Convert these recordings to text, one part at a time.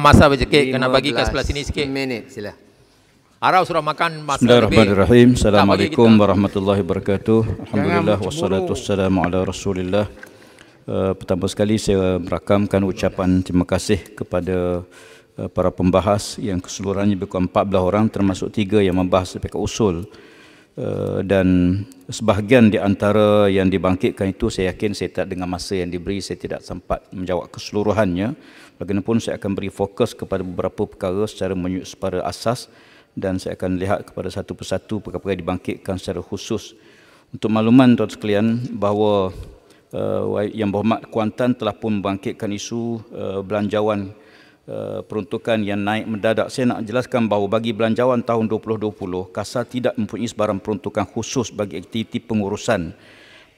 makan masa apa sikit kena bagi kat sebelah sini sikit minit sila Arau suruh makan masa Bismillahirrahmanirrahim. Assalamualaikum warahmatullahi wabarakatuh. Alhamdulillah wassalatu wassalamu ala Rasulillah. Uh, pertama sekali saya merakamkan ucapan terima kasih kepada eh, para pembahas yang keseluruhannya berkumpul 14 orang termasuk tiga yang membahas sampai ke usul eh, dan sebahagian di antara yang dibangkitkan itu saya yakin saya tak dengan masa yang diberi saya tidak sempat menjawab keseluruhannya Bagaimanapun saya akan beri fokus kepada beberapa perkara secara menyuk separa asas dan saya akan lihat kepada satu persatu perkara-perkara dibangkitkan secara khusus. Untuk makluman tuan sekalian bahawa uh, yang berhormat Kuantan telah pun membangkitkan isu uh, belanjawan Uh, peruntukan yang naik mendadak saya nak jelaskan bahawa bagi belanjawan tahun 2020 KASA tidak mempunyai sebarang peruntukan khusus bagi aktiviti pengurusan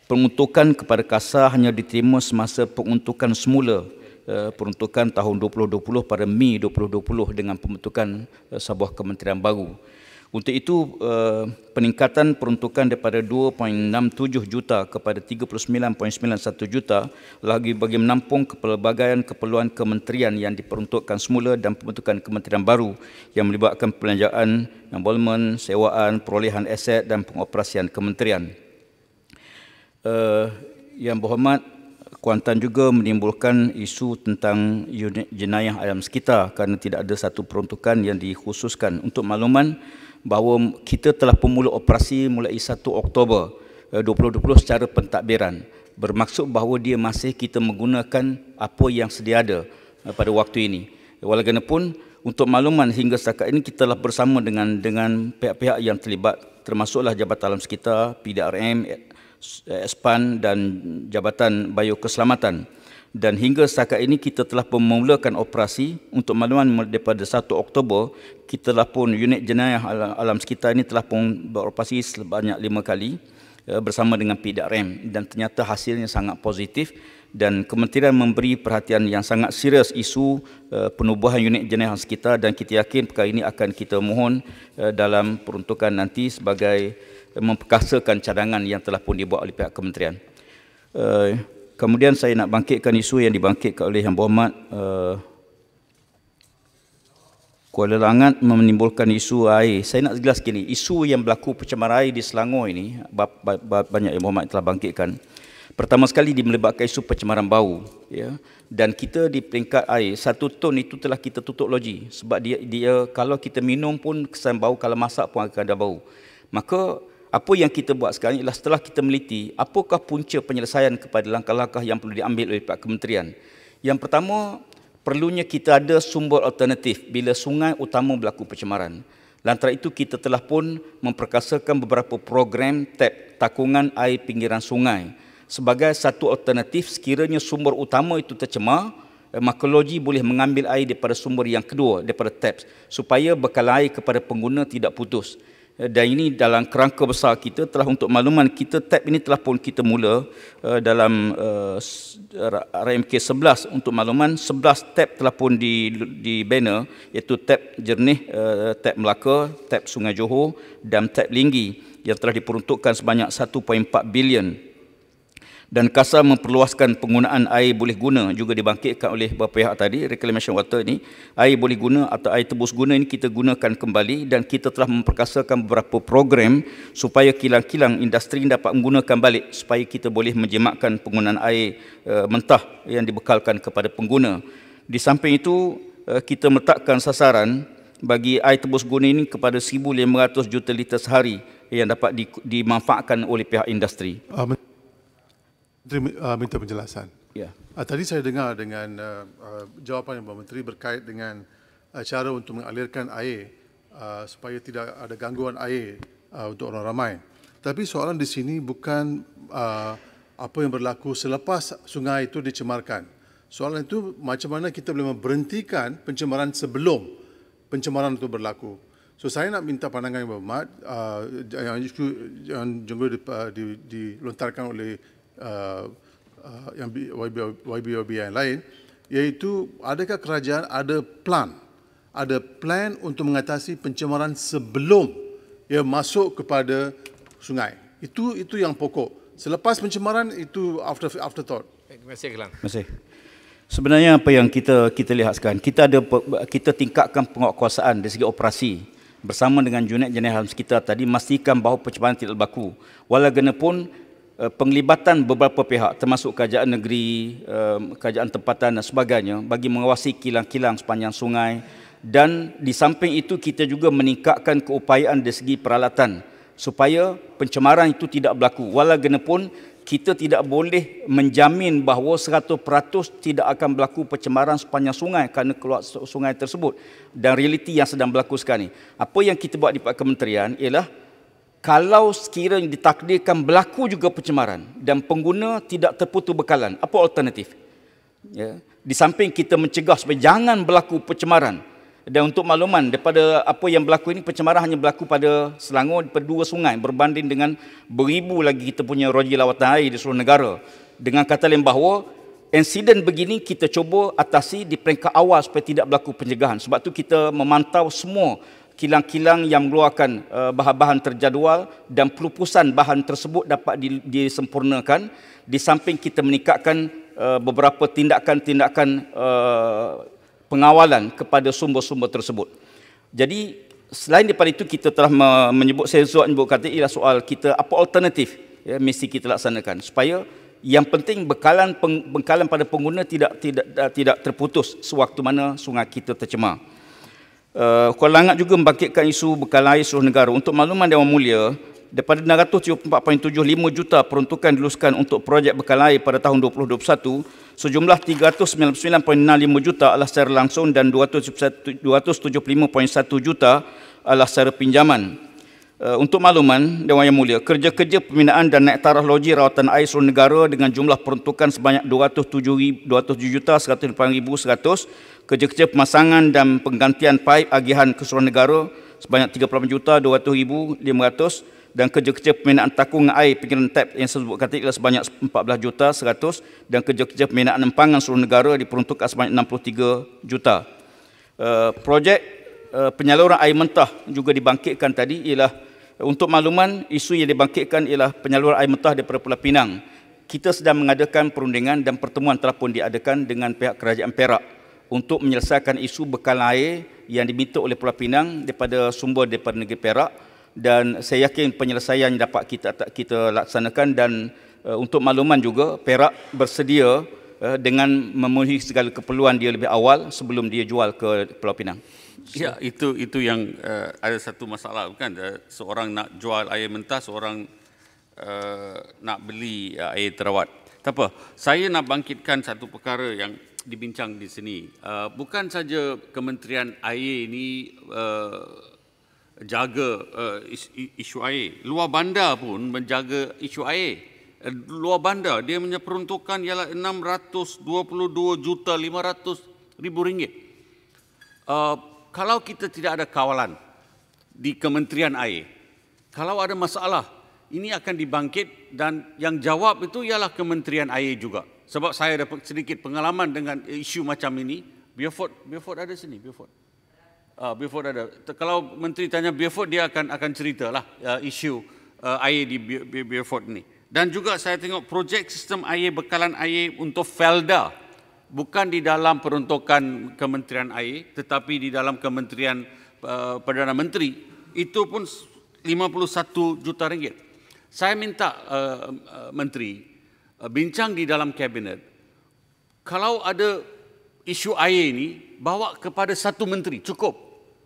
peruntukan kepada KASA hanya diterima semasa peruntukan semula Eh, peruntukan tahun 2020 pada Mei 2020 dengan pembentukan eh, sebuah kementerian baru. Untuk itu, eh, peningkatan peruntukan daripada 2.67 juta kepada 39.91 juta lagi bagi menampung kepelbagaian keperluan kementerian yang diperuntukkan semula dan pembentukan kementerian baru yang melibatkan perbelanjaan, enrollment, sewaan, perolehan aset dan pengoperasian kementerian. yang berhormat, Kuantan juga menimbulkan isu tentang unit jenayah alam sekitar kerana tidak ada satu peruntukan yang dikhususkan untuk makluman bahawa kita telah pemula operasi mulai 1 Oktober 2020 eh, secara pentadbiran bermaksud bahawa dia masih kita menggunakan apa yang sedia ada eh, pada waktu ini. Walaupun untuk makluman hingga setakat ini kita telah bersama dengan dengan pihak-pihak yang terlibat termasuklah Jabatan Alam Sekitar, PDRM, Eh, SPAN dan Jabatan bayu keselamatan dan hingga setakat ini kita telah memulakan operasi untuk maluan daripada 1 Oktober kita telah pun unit jenayah alam sekitar ini telah pun beroperasi sebanyak 5 kali eh, bersama dengan PIDAKREM dan ternyata hasilnya sangat positif dan kementerian memberi perhatian yang sangat serius isu eh, penubuhan unit jenayah sekitar dan kita yakin perkara ini akan kita mohon dalam peruntukan nanti sebagai memperkasakan cadangan yang telah pun dibuat oleh pihak kementerian. Eh, kemudian saya nak bangkitkan isu yang dibangkitkan oleh Yang Berhormat eh, Kuala Langat menimbulkan isu air. Saya nak jelas kini isu yang berlaku pencemaran air di Selangor ini banyak Yang Berhormat telah bangkitkan. Pertama sekali di melibatkan isu pencemaran bau ya. Dan kita di peringkat air satu ton itu telah kita tutup loji sebab dia, dia kalau kita minum pun kesan bau kalau masak pun akan ada bau. Maka apa yang kita buat sekarang ialah setelah kita meliti apakah punca penyelesaian kepada langkah-langkah yang perlu diambil oleh pihak kementerian. Yang pertama, perlunya kita ada sumber alternatif bila sungai utama berlaku pencemaran. Lantaran itu kita telah pun memperkasakan beberapa program tap takungan air pinggiran sungai sebagai satu alternatif sekiranya sumber utama itu tercemar eh, makologi boleh mengambil air daripada sumber yang kedua daripada taps supaya bekal air kepada pengguna tidak putus. Eh, dan ini dalam kerangka besar kita telah untuk makluman kita tab ini telah pun kita mula eh, dalam eh, RMK 11 untuk makluman 11 tab telah pun di di banner iaitu tab Jernih, uh, tab Melaka, tab Sungai Johor dan tab Linggi yang telah diperuntukkan sebanyak 1.4 bilion dan kasar memperluaskan penggunaan air boleh guna juga dibangkitkan oleh beberapa pihak tadi reclamation water ini air boleh guna atau air tebus guna ini kita gunakan kembali dan kita telah memperkasakan beberapa program supaya kilang-kilang industri dapat menggunakan balik supaya kita boleh menjimatkan penggunaan air eh, mentah yang dibekalkan kepada pengguna di samping itu eh, kita meletakkan sasaran bagi air tebus guna ini kepada 1500 juta liter sehari yang dapat dimanfaatkan oleh pihak industri Amin. Ah, Menteri uh, ah, minta penjelasan. Yeah. Ya. Uh, tadi saya dengar dengan uh, uh, jawapan yang Bapak Menteri berkait dengan uh, cara untuk mengalirkan air uh, supaya tidak ada gangguan air uh, untuk orang ramai. Tapi soalan di sini bukan uh, apa yang berlaku selepas sungai itu dicemarkan. Soalan itu macam mana kita boleh memberhentikan pencemaran sebelum pencemaran itu berlaku. So saya nak minta pandangan yang berhormat uh, yang juga, yang juga dilontarkan oleh Uh, yang uh, yang lain, iaitu adakah kerajaan ada plan ada plan untuk mengatasi pencemaran sebelum ia masuk kepada sungai itu itu yang pokok selepas pencemaran itu after afterthought terima kasih Kelang terima kasih sebenarnya apa yang kita kita lihat sekarang kita ada kita tingkatkan penguatkuasaan dari segi operasi bersama dengan unit jenis alam sekitar tadi memastikan bahawa pencemaran tidak berlaku walaupun Eh, penglibatan beberapa pihak termasuk kerajaan negeri, eh, kerajaan tempatan dan sebagainya bagi mengawasi kilang-kilang sepanjang sungai dan di samping itu kita juga meningkatkan keupayaan dari segi peralatan supaya pencemaran itu tidak berlaku. Walau pun kita tidak boleh menjamin bahawa 100% tidak akan berlaku pencemaran sepanjang sungai kerana keluar sungai tersebut dan realiti yang sedang berlaku sekarang ini. Apa yang kita buat di Pak Kementerian ialah kalau sekiranya ditakdirkan berlaku juga pencemaran dan pengguna tidak terputus bekalan, apa alternatif? Ya. Di samping kita mencegah supaya jangan berlaku pencemaran. Dan untuk makluman daripada apa yang berlaku ini, pencemaran hanya berlaku pada Selangor, pada dua sungai berbanding dengan beribu lagi kita punya roji lawatan air di seluruh negara. Dengan kata lain bahawa insiden begini kita cuba atasi di peringkat awal supaya tidak berlaku pencegahan. Sebab tu kita memantau semua kilang-kilang yang mengeluarkan eh, bahan-bahan terjadual dan pelupusan bahan tersebut dapat disempurnakan di samping kita meningkatkan eh, beberapa tindakan-tindakan eh, pengawalan kepada sumber-sumber tersebut. Jadi selain daripada itu kita telah menyebut saya sudah menyebut kata ialah soal kita apa alternatif ya, mesti kita laksanakan supaya yang penting bekalan peng, bekalan pada pengguna tidak tidak tidak terputus sewaktu mana sungai kita tercemar. Uh, Kuala Langat juga membangkitkan isu bekal air seluruh negara. Untuk makluman Dewan Mulia, daripada 674.75 juta peruntukan diluluskan untuk projek bekal air pada tahun 2021, sejumlah 399.65 juta adalah secara langsung dan 275.1 juta adalah secara pinjaman. Eh, untuk makluman Dewan Yang Mulia, kerja-kerja pembinaan dan naik taraf loji rawatan air seluruh negara dengan jumlah peruntukan sebanyak RM207,108,100 kerja-kerja pemasangan dan penggantian paip agihan keseluruhan negara sebanyak RM38,200,500 dan kerja-kerja pembinaan takung air pinggiran tap yang saya sebutkan tadi adalah sebanyak RM14,100 dan kerja-kerja pembinaan empangan seluruh negara diperuntukkan sebanyak RM63,000,000. Uh, eh, projek uh, penyaluran air mentah juga dibangkitkan tadi ialah uh, untuk makluman, isu yang dibangkitkan ialah penyaluran air mentah daripada Pulau Pinang. Kita sedang mengadakan perundingan dan pertemuan telah pun diadakan dengan pihak kerajaan Perak untuk menyelesaikan isu bekal air yang diminta oleh Pulau Pinang daripada sumber daripada negeri Perak dan saya yakin penyelesaian dapat kita kita laksanakan dan uh, untuk makluman juga Perak bersedia uh, dengan memenuhi segala keperluan dia lebih awal sebelum dia jual ke Pulau Pinang. Ya, itu itu yang uh, ada satu masalah kan. Seorang nak jual air mentah, seorang uh, nak beli uh, air terawat. Tak apa. Saya nak bangkitkan satu perkara yang dibincang di sini. Uh, bukan saja Kementerian Air ini uh, jaga uh, isu air. Luar bandar pun menjaga isu air. Uh, luar bandar dia punya peruntukan ialah 622 juta 500 ribu ringgit. Uh, kalau kita tidak ada kawalan di Kementerian Air, kalau ada masalah, ini akan dibangkit dan yang jawab itu ialah Kementerian Air juga. Sebab saya ada sedikit pengalaman dengan isu macam ini. Beaufort, Beaufort ada sini, Beaufort. Uh, Beaufort ada. Kalau Menteri tanya Beaufort, dia akan akan ceritalah uh, isu uh, air di Beaufort ni. Dan juga saya tengok projek sistem air, bekalan air untuk Felda bukan di dalam peruntukan Kementerian Air tetapi di dalam Kementerian eh, Perdana Menteri itu pun 51 juta ringgit. Saya minta uh, menteri uh, bincang di dalam kabinet kalau ada isu air ini bawa kepada satu menteri cukup.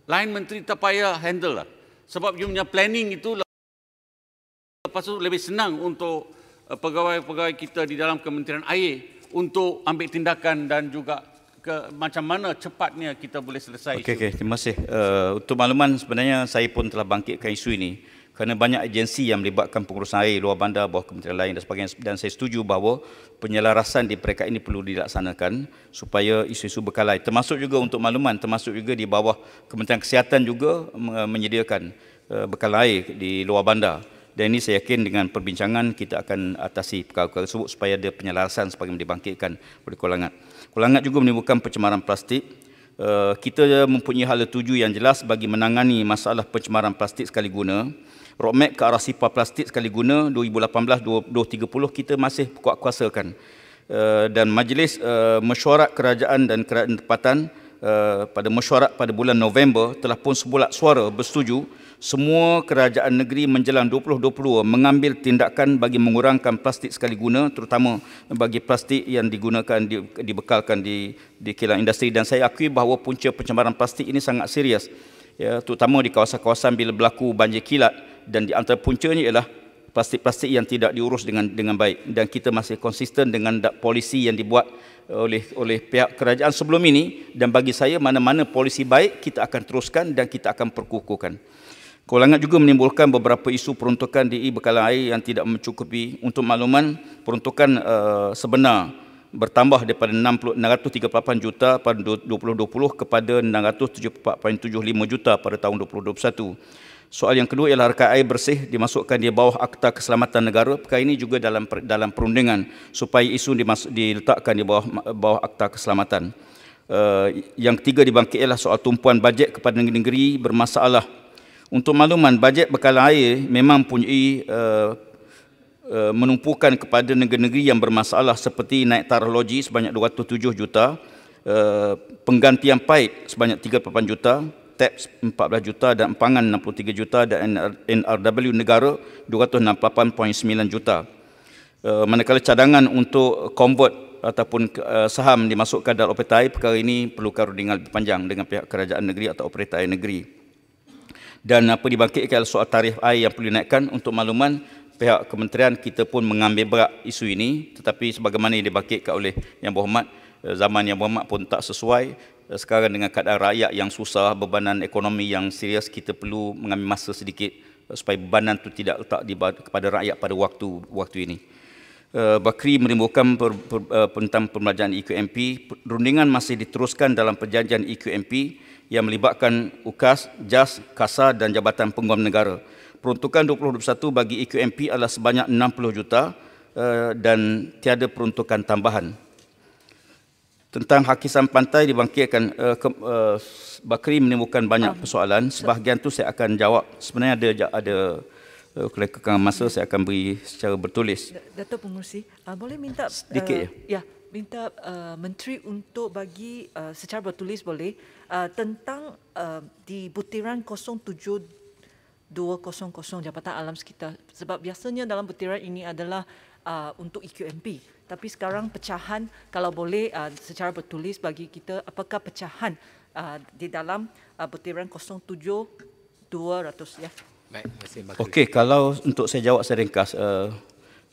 Lain menteri tak payah handle lah. Sebab dia punya planning itu lepas itu lebih senang untuk pegawai-pegawai kita di dalam Kementerian Air untuk ambil tindakan dan juga ke macam mana cepatnya kita boleh selesai okay, isu. Okey, terima kasih. Uh, untuk makluman sebenarnya saya pun telah bangkitkan isu ini kerana banyak agensi yang melibatkan pengurusan air luar bandar bawah kementerian lain dan sebagainya dan saya setuju bahawa penyelarasan di peringkat ini perlu dilaksanakan supaya isu-isu berkalai termasuk juga untuk makluman termasuk juga di bawah kementerian kesihatan juga eh, menyediakan eh, bekal air di luar bandar dan ini saya yakin dengan perbincangan kita akan atasi perkara-perkara tersebut supaya ada penyelarasan supaya dibangkitkan oleh Kulangat. Kulangat juga menimbulkan pencemaran plastik. Eh, kita mempunyai hal tuju yang jelas bagi menangani masalah pencemaran plastik sekali guna. Roadmap ke arah sipar plastik sekali guna 2018-2030 kita masih kuat kuasakan. Eh, dan majlis eh, mesyuarat kerajaan dan kerajaan tempatan pada mesyuarat pada bulan November telah pun sebulat suara bersetuju semua kerajaan negeri menjelang 2022 mengambil tindakan bagi mengurangkan plastik sekali guna terutama bagi plastik yang digunakan di, dibekalkan di di kilang industri dan saya akui bahawa punca pencemaran plastik ini sangat serius ya terutama di kawasan-kawasan bila berlaku banjir kilat dan di antara puncanya ialah plastik-plastik yang tidak diurus dengan dengan baik dan kita masih konsisten dengan polisi yang dibuat eh, oleh oleh pihak kerajaan sebelum ini dan bagi saya mana-mana polisi baik kita akan teruskan dan kita akan perkukuhkan Kewalangan juga menimbulkan beberapa isu peruntukan DI e bekalan air yang tidak mencukupi untuk makluman peruntukan eh, sebenar bertambah daripada 638 juta pada 2020 kepada 674.75 juta pada tahun 2021. Soal yang kedua ialah rakan air bersih dimasukkan di bawah Akta Keselamatan Negara. Perkara ini juga dalam dalam perundingan supaya isu dimasuk, diletakkan di bawah bawah Akta Keselamatan. Uh, yang ketiga dibangkit ialah soal tumpuan bajet kepada negeri-negeri bermasalah untuk makluman, bajet bekalan air memang punya uh, eh, eh, menumpukan kepada negeri-negeri yang bermasalah seperti naik tarah loji sebanyak 207 juta, eh, penggantian paip sebanyak 38 juta, TAP 14 juta dan empangan 63 juta dan NRW negara 268.9 juta. manakala cadangan untuk convert ataupun uh, saham dimasukkan dalam operator air, perkara ini perlukan rundingan lebih panjang dengan pihak kerajaan negeri atau operator air negeri dan apa dibangkitkan soal tarif air yang perlu naikkan untuk makluman pihak kementerian kita pun mengambil berat isu ini tetapi sebagaimana yang dibangkitkan oleh Yang Berhormat eh, zaman Yang Berhormat pun tak sesuai eh, sekarang dengan keadaan rakyat yang susah bebanan ekonomi yang serius kita perlu mengambil masa sedikit eh, supaya bebanan itu tidak letak di, kepada rakyat pada waktu waktu ini Bakri menimbulkan per, per, per, tentang pembelajaran EQMP rundingan masih diteruskan dalam perjanjian EQMP yang melibatkan UKAS, JAS, KASA dan Jabatan Penguam Negara. Peruntukan 2021 bagi EQMP adalah sebanyak 60 juta eh, dan tiada peruntukan tambahan. Tentang hakisan pantai dibangkitkan, eh, eh, Bakri menemukan banyak ah. persoalan. Sebahagian tu saya akan jawab. Sebenarnya ada, ada kalau kekangan masa saya akan beri secara bertulis. Dato' Pengurusi, ah, boleh minta... Sedikit ya. ya minta uh, menteri untuk bagi uh, secara bertulis boleh uh, tentang uh, di butiran 07200 Jabatan Alam Sekitar sebab biasanya dalam butiran ini adalah uh, untuk EQMP tapi sekarang pecahan kalau boleh uh, secara bertulis bagi kita apakah pecahan uh, di dalam uh, butiran 07200 ya. Baik, terima Okey, kalau untuk saya jawab seringkas uh,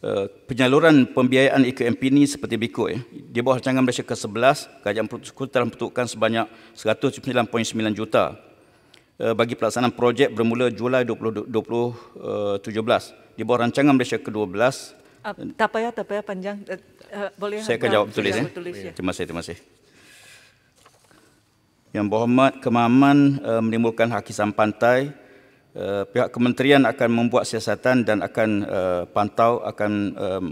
Eh, penyaluran pembiayaan IKMP ini seperti berikut. Eh. Di bawah rancangan Malaysia ke-11, kerajaan Perutusku telah membutuhkan sebanyak 199.9 juta eh, bagi pelaksanaan projek bermula Julai 2017. Di bawah rancangan Malaysia ke-12... Uh, ah, tak payah, tak payah panjang. Uh, boleh saya akan jawab tulis. Ya. Terima kasih, terima kasih. Yang berhormat, kemahaman uh, menimbulkan hakisan pantai uh, pihak kementerian akan membuat siasatan dan akan uh, pantau akan um,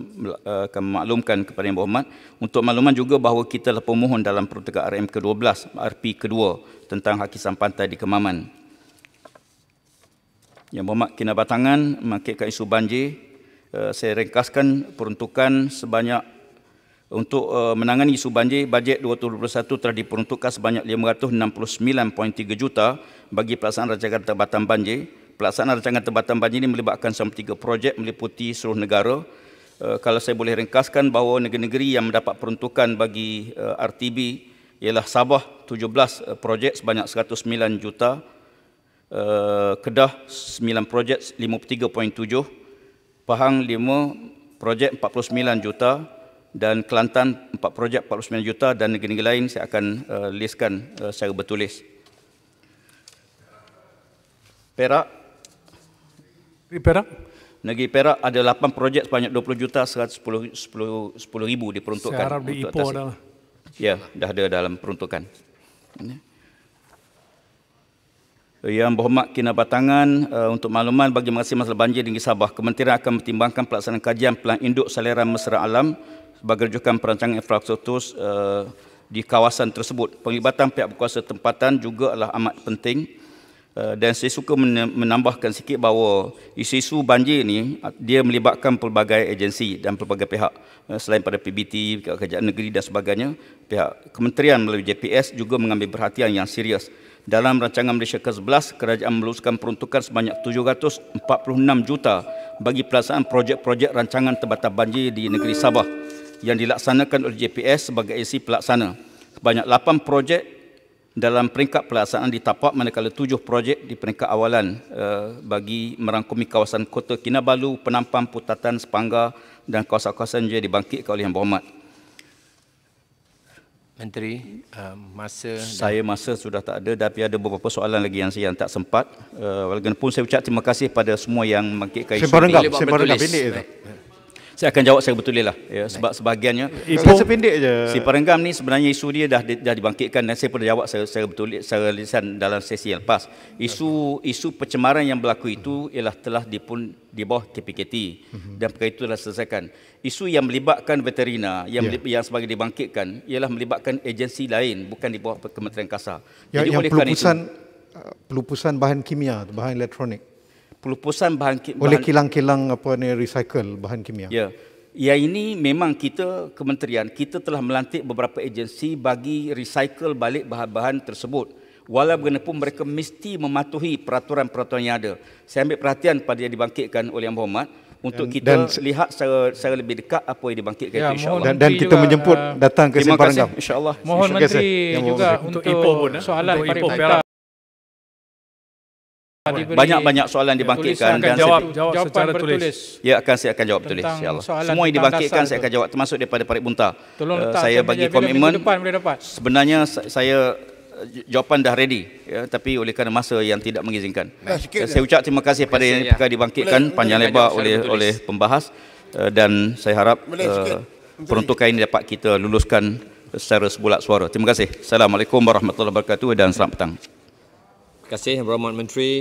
uh, akan maklumkan kepada yang berhormat untuk makluman juga bahawa kita telah pemohon dalam pertegak RM ke-12 RP ke-2 tentang hakisan pantai di Kemaman. Yang berhormat kena batangan mengikut isu banjir saya ringkaskan peruntukan sebanyak untuk menangani isu banjir bajet 2021 telah diperuntukkan sebanyak 569.3 juta bagi pelaksanaan rancangan tempatan banjir. Pelaksanaan rancangan tempatan banjir ini melibatkan sama tiga projek meliputi seluruh negara. Eh, kalau saya boleh ringkaskan bahawa negeri-negeri yang mendapat peruntukan bagi eh, RTB ialah Sabah 17 uh, eh, projek sebanyak 109 juta, Kedah 9 projek 53.7, Pahang 5 projek 49 juta dan Kelantan 4 projek 49 juta dan negeri-negeri lain saya akan listkan uh, secara bertulis. Perak. Negeri Perak. Negeri Perak ada 8 projek sebanyak 20 juta 110 10 ribu diperuntukkan. Saya harap di Ipoh adalah. Ya, dah ada dalam peruntukan. Ya, yang berhormat kena batangan uh, eh, untuk makluman bagi mengasih masalah banjir di Negeri Sabah. Kementerian akan mempertimbangkan pelaksanaan kajian pelan induk saliran mesra alam sebagai rujukan perancangan infrastruktur uh, di kawasan tersebut. Penglibatan pihak berkuasa tempatan juga adalah amat penting. Eh, dan saya suka menambahkan sikit bahawa isu-isu banjir ni ah, dia melibatkan pelbagai agensi dan pelbagai pihak eh, selain pada PBT, kerajaan negeri dan sebagainya pihak kementerian melalui JPS juga mengambil perhatian yang serius dalam rancangan Malaysia ke-11 kerajaan meluluskan peruntukan sebanyak 746 juta bagi pelaksanaan projek-projek rancangan tebatan banjir di negeri Sabah yang dilaksanakan oleh JPS sebagai isi pelaksana banyak 8 projek dalam peringkat pelaksanaan di tapak manakala tujuh projek di peringkat awalan eh, bagi merangkumi kawasan Kota Kinabalu, Penampang, Putatan, Sepangga dan kawasan-kawasan yang dibangkitkan oleh Yang Berhormat. Menteri, eh, masa saya masa sudah tak ada tapi ada beberapa soalan lagi yang saya yang tak sempat. Eh, walaupun saya ucap terima kasih pada semua yang membangkitkan isu. Sempat rengkap, sempat rengkap. Pendek itu. Baik saya akan jawab saya betul lah ya sebab sebahagiannya Ipoh, saya pendek je si perenggam ni sebenarnya isu dia dah dah dibangkitkan dan saya pernah jawab saya saya betul saya lisan dalam sesi yang lepas isu isu pencemaran yang berlaku itu ialah telah dipun di bawah KPKT mhm. dan perkara itu telah selesaikan isu yang melibatkan veterina yang yeah. Ya. yang sebagai dibangkitkan ialah melibatkan agensi lain bukan di bawah Kementerian Kasar ya, jadi yang pelupusan itu, uh, pelupusan bahan kimia bahan elektronik pelupusan bahan kimia oleh kilang-kilang apa ni recycle bahan kimia. Ya. Ya ini memang kita kementerian kita telah melantik beberapa agensi bagi recycle balik bahan-bahan tersebut. Walau bagaimanapun mereka mesti mematuhi peraturan-peraturan yang ada. Saya ambil perhatian pada yang dibangkitkan oleh Yang Berhormat untuk dan, kita dan, lihat secara, secara lebih dekat apa yang dibangkitkan ya, insya-Allah. Dan, dan kita juga, menjemput uh, datang ke Simpang Gam. Insya-Allah. Mohon insya menteri juga untuk, untuk Ipoh pun, eh? soalan untuk Ipoh Perak banyak-banyak soalan eh, dibangkitkan dan jawab, saya jawab jawapan secara tertulis. tertulis. Ya akan saya akan jawab tulis. insyaallah. Semua yang dibangkitkan saya akan jawab termasuk daripada Parit Bunta. Tolong uh, saya bagi komitmen. Sebenarnya saya eh, jawapan dah ready ya, tapi oleh kerana masa yang tidak mengizinkan. Nah, saya ucap terima kasih kepada yang ya. dibangkitkan boleh, panjang lebar oleh tertulis. oleh pembahas uh, dan saya harap peruntukan ini dapat kita luluskan secara sebulat suara. Terima kasih. Assalamualaikum warahmatullahi wabarakatuh dan selamat petang kasih Yang Menteri